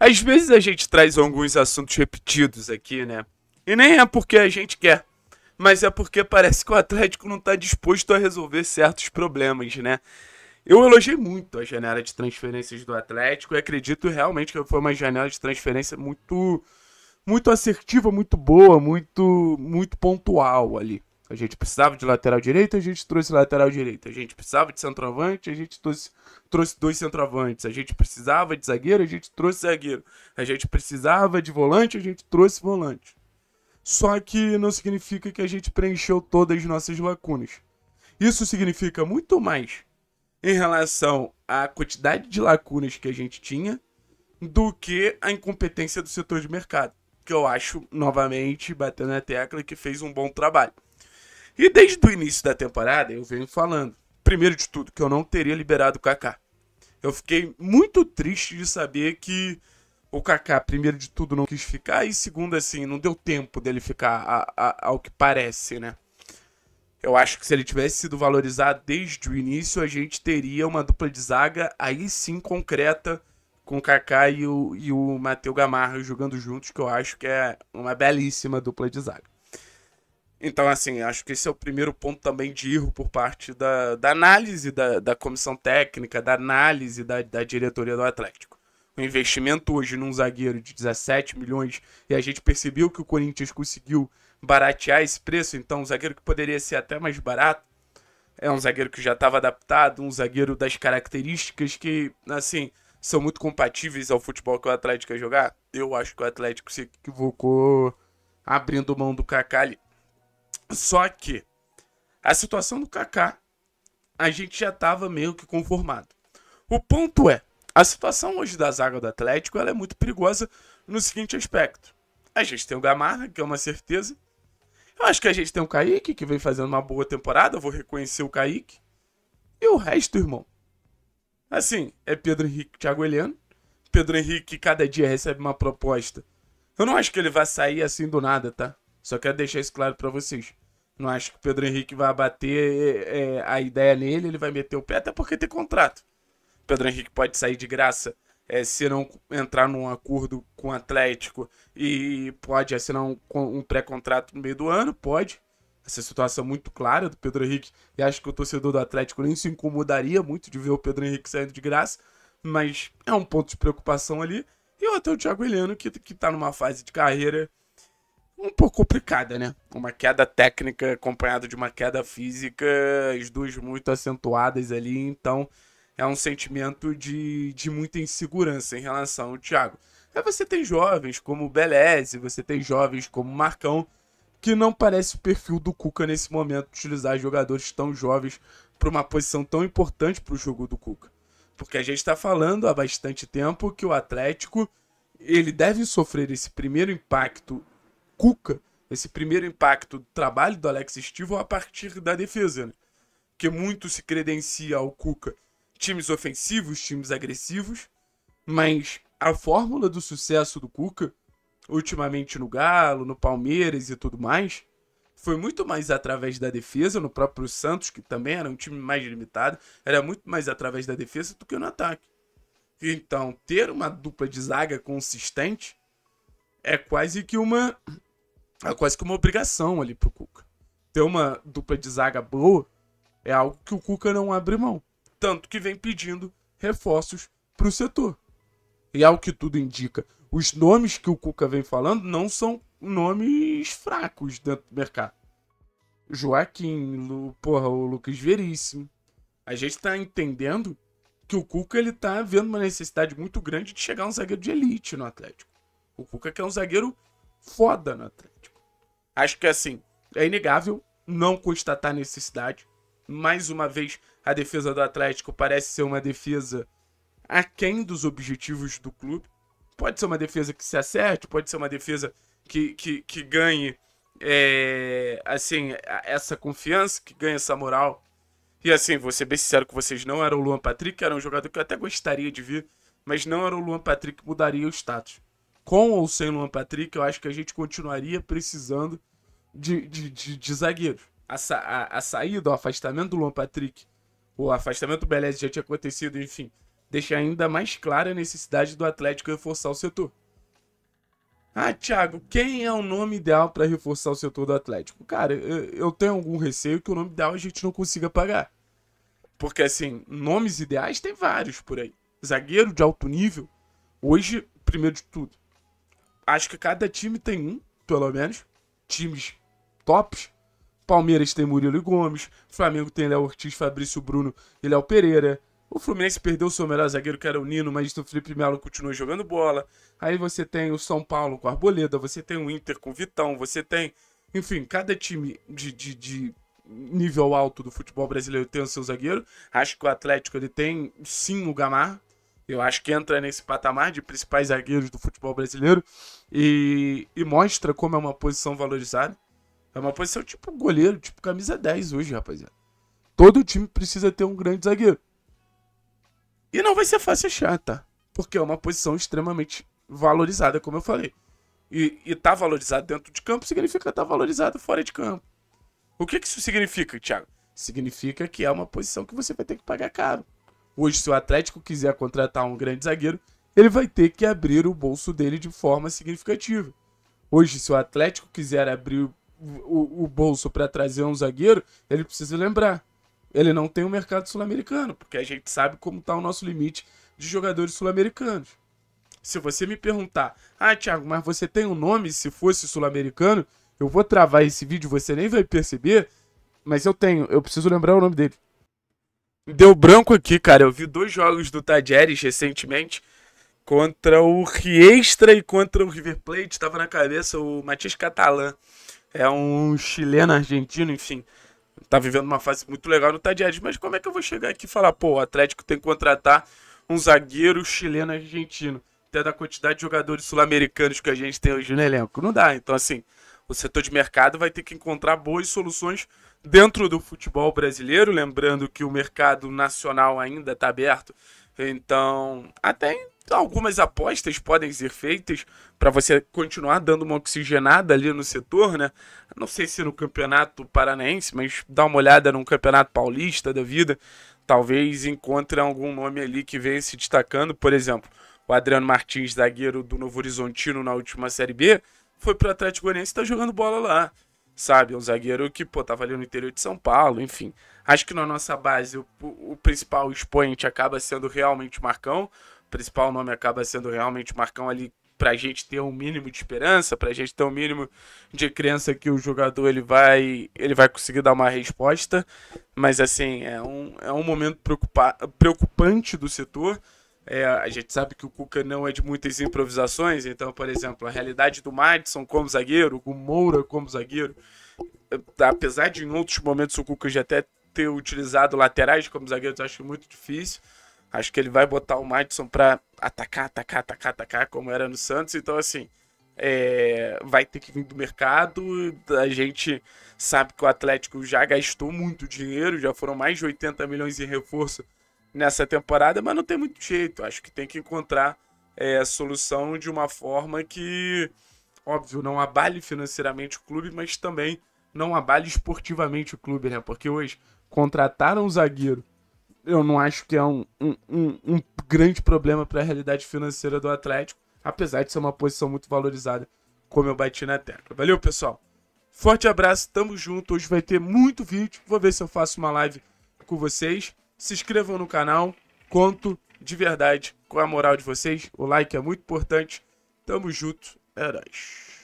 Às vezes a gente traz alguns assuntos repetidos aqui, né? E nem é porque a gente quer, mas é porque parece que o Atlético não está disposto a resolver certos problemas, né? Eu elogiei muito a janela de transferências do Atlético e acredito realmente que foi uma janela de transferência muito muito assertiva, muito boa, muito muito pontual ali. A gente precisava de lateral direito, a gente trouxe lateral direito. A gente precisava de centroavante, a gente trouxe, trouxe dois centroavantes. A gente precisava de zagueiro, a gente trouxe zagueiro. A gente precisava de volante, a gente trouxe volante. Só que não significa que a gente preencheu todas as nossas lacunas. Isso significa muito mais em relação à quantidade de lacunas que a gente tinha do que a incompetência do setor de mercado, que eu acho, novamente, batendo na tecla, que fez um bom trabalho. E desde o início da temporada eu venho falando, primeiro de tudo, que eu não teria liberado o Kaká. Eu fiquei muito triste de saber que o Kaká, primeiro de tudo, não quis ficar e segundo, assim, não deu tempo dele ficar, a, a, ao que parece, né? Eu acho que se ele tivesse sido valorizado desde o início, a gente teria uma dupla de zaga aí sim concreta com o Kaká e o, e o Matheus Gamarra jogando juntos, que eu acho que é uma belíssima dupla de zaga. Então, assim, acho que esse é o primeiro ponto também de erro por parte da, da análise da, da comissão técnica, da análise da, da diretoria do Atlético. O investimento hoje num zagueiro de 17 milhões e a gente percebeu que o Corinthians conseguiu baratear esse preço, então um zagueiro que poderia ser até mais barato, é um zagueiro que já estava adaptado, um zagueiro das características que, assim, são muito compatíveis ao futebol que o Atlético quer jogar. Eu acho que o Atlético se equivocou abrindo mão do Kaká ali. Só que a situação do Kaká, a gente já estava meio que conformado. O ponto é, a situação hoje da zaga do Atlético ela é muito perigosa no seguinte aspecto. A gente tem o Gamarra, que é uma certeza. Eu acho que a gente tem o Kaique, que vem fazendo uma boa temporada, eu vou reconhecer o Kaique. E o resto, irmão. Assim, é Pedro Henrique Thiago Heleno. Pedro Henrique cada dia recebe uma proposta. Eu não acho que ele vai sair assim do nada, tá? Só quero deixar isso claro para vocês. Não acho que o Pedro Henrique vai bater é, é, a ideia nele, ele vai meter o pé, até porque tem contrato. O Pedro Henrique pode sair de graça é, se não entrar num acordo com o Atlético e pode assinar um, um pré-contrato no meio do ano, pode. Essa é situação muito clara do Pedro Henrique. E acho que o torcedor do Atlético nem se incomodaria muito de ver o Pedro Henrique saindo de graça. Mas é um ponto de preocupação ali. E até o Thiago Heleno, que, que tá numa fase de carreira um pouco complicada, né? Uma queda técnica acompanhada de uma queda física, as duas muito acentuadas ali, então é um sentimento de, de muita insegurança em relação ao Thiago. Aí você tem jovens como o Beleze, você tem jovens como o Marcão, que não parece o perfil do Cuca nesse momento, utilizar jogadores tão jovens para uma posição tão importante para o jogo do Cuca. Porque a gente está falando há bastante tempo que o Atlético ele deve sofrer esse primeiro impacto Cuca, esse primeiro impacto do trabalho do Alex Stivo a partir da defesa, né? que muito se credencia ao Cuca times ofensivos, times agressivos, mas a fórmula do sucesso do Cuca, ultimamente no Galo, no Palmeiras e tudo mais, foi muito mais através da defesa, no próprio Santos, que também era um time mais limitado, era muito mais através da defesa do que no ataque. Então, ter uma dupla de zaga consistente é quase que uma é quase que uma obrigação ali pro Cuca. Ter uma dupla de zaga boa é algo que o Cuca não abre mão. Tanto que vem pedindo reforços pro setor. E ao que tudo indica, os nomes que o Cuca vem falando não são nomes fracos dentro do mercado. Joaquim, Lu, porra, o Lucas Veríssimo. A gente tá entendendo que o Cuca ele tá vendo uma necessidade muito grande de chegar um zagueiro de elite no Atlético. O Cuca quer um zagueiro foda no Atlético. Acho que assim, é inegável não constatar necessidade. Mais uma vez, a defesa do Atlético parece ser uma defesa aquém dos objetivos do clube. Pode ser uma defesa que se acerte, pode ser uma defesa que, que, que ganhe é, assim essa confiança, que ganhe essa moral. E assim, vou ser bem sincero com vocês, não era o Luan Patrick, era um jogador que eu até gostaria de ver, mas não era o Luan Patrick que mudaria o status com ou sem Luan Patrick, eu acho que a gente continuaria precisando de, de, de, de zagueiros. A, a, a, saída, o afastamento do Luan Patrick, o afastamento do Beleza já tinha acontecido, enfim, deixa ainda mais clara a necessidade do Atlético reforçar o setor. Ah, Thiago, quem é o nome ideal para reforçar o setor do Atlético? Cara, eu tenho algum receio que o nome ideal a gente não consiga pagar. Porque, assim, nomes ideais tem vários por aí. Zagueiro de alto nível, hoje, primeiro de tudo, acho que cada time tem um, pelo menos. Times tops. Palmeiras tem Murilo Gomes, Flamengo tem Léo Ortiz, Fabrício Bruno e Léo Pereira. O Fluminense perdeu o seu melhor zagueiro, que era o Nino, mas o Felipe Melo continua jogando bola. Aí você tem o São Paulo com Arboleda, você tem o Inter com o Vitão, você tem. Enfim, cada time de, de, de nível alto do futebol brasileiro tem o seu zagueiro. Acho que o Atlético ele tem sim o Gamarra, eu acho que entra nesse patamar de principais zagueiros do futebol brasileiro e, e mostra como é uma posição valorizada. É uma posição tipo goleiro, tipo camisa 10 hoje, rapaziada. Todo time precisa ter um grande zagueiro. E não vai ser fácil achar, tá? Porque é uma posição extremamente valorizada, como eu falei. E, e tá valorizado dentro de campo significa tá valorizado fora de campo. O que, que isso significa, Thiago? Significa que é uma posição que você vai ter que pagar caro. Hoje, se o Atlético quiser contratar um grande zagueiro, ele vai ter que abrir o bolso dele de forma significativa. Hoje, se o Atlético quiser abrir o, o, o bolso para trazer um zagueiro, ele precisa lembrar. Ele não tem o um mercado sul-americano, porque a gente sabe como está o nosso limite de jogadores sul-americanos. Se você me perguntar, ah, Thiago, mas você tem um nome se fosse sul-americano? Eu vou travar esse vídeo, você nem vai perceber, mas eu tenho, eu preciso lembrar o nome dele. Deu branco aqui, cara. Eu vi dois jogos do Tajeres recentemente. Contra o Riestra e contra o River Plate. estava na cabeça o Matias Catalã. É um chileno argentino, enfim. Tá vivendo uma fase muito legal no Tajeres. Mas como é que eu vou chegar aqui e falar, pô, o Atlético tem que contratar um zagueiro chileno argentino? Até da quantidade de jogadores sul-americanos que a gente tem hoje no elenco. Não dá. Então, assim, o setor de mercado vai ter que encontrar boas soluções dentro do futebol brasileiro, lembrando que o mercado nacional ainda está aberto. Então, até algumas apostas podem ser feitas para você continuar dando uma oxigenada ali no setor, né? Não sei se no Campeonato Paranaense, mas dá uma olhada no Campeonato Paulista da vida, talvez encontre algum nome ali que venha se destacando, por exemplo, o Adriano Martins, zagueiro do Novo Horizontino na última Série B, foi pro Atlético Goianiense e tá jogando bola lá. Sabe? Um zagueiro que, pô, tava ali no interior de São Paulo, enfim. Acho que na nossa base o, o principal expoente acaba sendo realmente o Marcão. O principal nome acaba sendo realmente o Marcão ali pra gente ter um mínimo de esperança, pra gente ter um mínimo de crença que o jogador ele vai, ele vai conseguir dar uma resposta. Mas assim, é um, é um momento preocupa preocupante do setor. É, a gente sabe que o Cuca não é de muitas improvisações, então, por exemplo, a realidade do Madison como zagueiro, o Moura como zagueiro, eh, apesar de em outros momentos o Cuca já até ter utilizado laterais como zagueiros, acho muito difícil. Acho que ele vai botar o Madison para atacar, atacar, atacar, atacar, como era no Santos. Então, assim, é, vai ter que vir do mercado. A gente sabe que o Atlético já gastou muito dinheiro, já foram mais de 80 milhões em reforço nessa temporada, mas não tem muito jeito. Acho que tem que encontrar é, a solução de uma forma que, óbvio, não abale financeiramente o clube, mas também não abale esportivamente o clube, né? Porque hoje contrataram um zagueiro. Eu não acho que é um, um, um, um grande problema para a realidade financeira do Atlético, apesar de ser uma posição muito valorizada, como eu bati na tecla. Valeu, pessoal. Forte abraço, tamo junto. Hoje vai ter muito vídeo. Vou ver se eu faço uma live com vocês se inscrevam no canal. Conto de verdade com a moral de vocês. O like é muito importante. Tamo junto. É nóis.